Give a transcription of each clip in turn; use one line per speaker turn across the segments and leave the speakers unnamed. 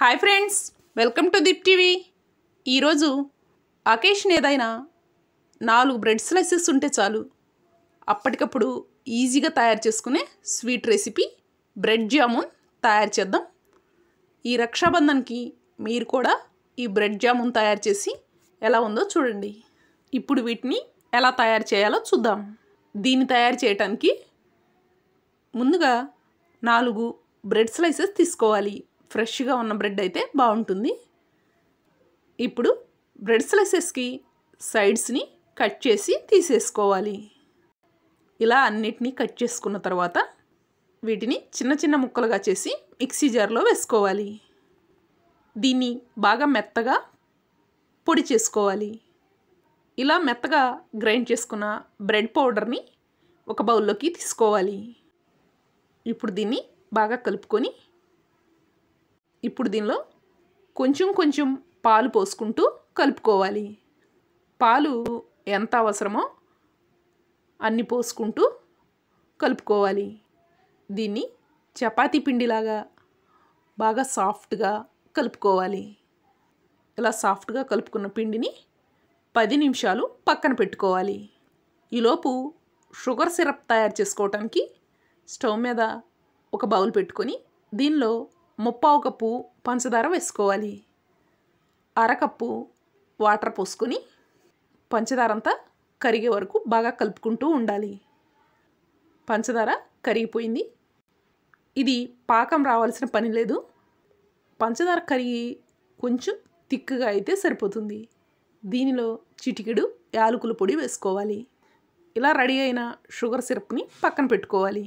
hi friends welcome to దిప్ TV ఈరోజు occasion ఏదైనా నాలుగు బ్రెడ్ స్లైసెస్ ఉంటే చాలు అప్పటికప్పుడు ఈజీగా తయారు చేసుకునే స్వీట్ రెసిపీ బ్రెడ్ జామున్ తయారు చేద్దాం ఈ రక్షాబంధన్కి మీరు కూడా ఈ బ్రెడ్ జామున్ తయారు చేసి ఎలా ఉందో చూడండి ఇప్పుడు వీటిని ఎలా తయారు చేయాలో చూద్దాం దీన్ని తయారు చేయడానికి ముందుగా నాలుగు బ్రెడ్ స్లైసెస్ తీసుకోవాలి ఫ్రెష్గా ఉన్న బ్రెడ్ అయితే బాగుంటుంది ఇప్పుడు బ్రెడ్ స్లైసెస్కి సైడ్స్ని కట్ చేసి తీసేసుకోవాలి ఇలా అన్నిటినీ కట్ చేసుకున్న తర్వాత వీటిని చిన్న చిన్న ముక్కలుగా చేసి మిక్సీ జార్లో వేసుకోవాలి దీన్ని బాగా మెత్తగా పొడి చేసుకోవాలి ఇలా మెత్తగా గ్రైండ్ చేసుకున్న బ్రెడ్ పౌడర్ని ఒక బౌల్లోకి తీసుకోవాలి ఇప్పుడు దీన్ని బాగా కలుపుకొని ఇప్పుడు దీనిలో కొంచెం కొంచెం పాలు పోసుకుంటూ కలుపుకోవాలి పాలు ఎంత అవసరమో అన్ని పోసుకుంటూ కలుపుకోవాలి దీన్ని చపాతీ పిండిలాగా బాగా సాఫ్ట్గా కలుపుకోవాలి ఇలా సాఫ్ట్గా కలుపుకున్న పిండిని పది నిమిషాలు పక్కన పెట్టుకోవాలి ఈలోపు షుగర్ సిరప్ తయారు చేసుకోవటానికి స్టవ్ మీద ఒక బౌల్ పెట్టుకొని దీనిలో ముప్పావు కప్పు పంచదార వేసుకోవాలి అరకప్పు వాటర్ పోసుకొని పంచదార అంతా కరిగే వరకు బాగా కలుపుకుంటూ ఉండాలి పంచదార కరిగిపోయింది ఇది పాకం రావాల్సిన పని లేదు పంచదార కరిగి కొంచెం తిక్కుగా అయితే సరిపోతుంది దీనిలో చిటికెడు యాలకుల పొడి వేసుకోవాలి ఇలా రెడీ అయిన షుగర్ సిరప్ని పక్కన పెట్టుకోవాలి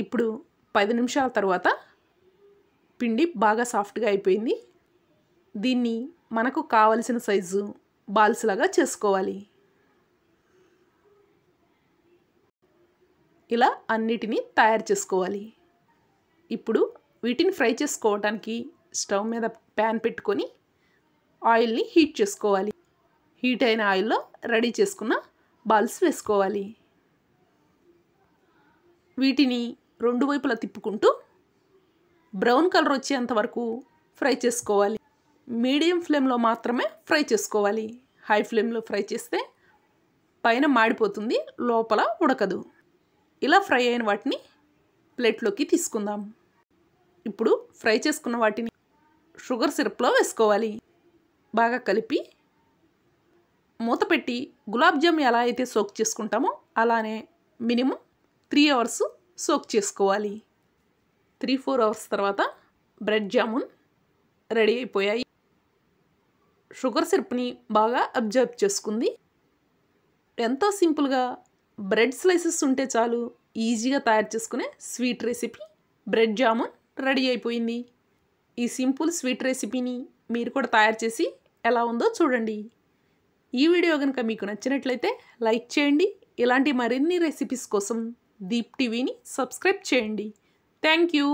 ఇప్పుడు పది నిమిషాల తర్వాత పిండి బాగా సాఫ్ట్గా అయిపోయింది దీన్ని మనకు కావలసిన సైజు బాల్స్ లాగా చేసుకోవాలి ఇలా అన్నిటినీ తయారు చేసుకోవాలి ఇప్పుడు వీటిని ఫ్రై చేసుకోవటానికి స్టవ్ మీద ప్యాన్ పెట్టుకొని ఆయిల్ని హీట్ చేసుకోవాలి హీట్ అయిన ఆయిల్లో రెడీ చేసుకున్న బాల్స్ వేసుకోవాలి వీటిని రెండు వైపులా తిప్పుకుంటూ బ్రౌన్ కలర్ వచ్చేంత వరకు ఫ్రై చేసుకోవాలి మీడియం ఫ్లేమ్లో మాత్రమే ఫ్రై చేసుకోవాలి హై ఫ్లేమ్లో ఫ్రై చేస్తే పైన మాడిపోతుంది లోపల ఉడకదు ఇలా ఫ్రై అయిన వాటిని ప్లేట్లోకి తీసుకుందాం ఇప్పుడు ఫ్రై చేసుకున్న వాటిని షుగర్ సిరప్లో వేసుకోవాలి బాగా కలిపి మూత పెట్టి గులాబ్ జామ్ ఎలా అయితే సోక్ చేసుకుంటామో అలానే మినిమం త్రీ అవర్స్ సోక్ చేసుకోవాలి త్రీ ఫోర్ అవర్స్ తర్వాత బ్రెడ్ జామున్ రెడీ అయిపోయాయి షుగర్ సిరప్ని బాగా అబ్జర్బ్ చేసుకుంది ఎంతో సింపుల్గా బ్రెడ్ స్లైసెస్ ఉంటే చాలు ఈజీగా తయారు చేసుకునే sweet recipe bread jamun ready అయిపోయింది ఈ సింపుల్ స్వీట్ రెసిపీని మీరు కూడా తయారు చేసి ఎలా ఉందో చూడండి ఈ వీడియో కనుక మీకు నచ్చినట్లయితే లైక్ చేయండి ఇలాంటి మరిన్ని రెసిపీస్ కోసం దీప్ టీవీని సబ్స్క్రైబ్ చేయండి థ్యాంక్ యూ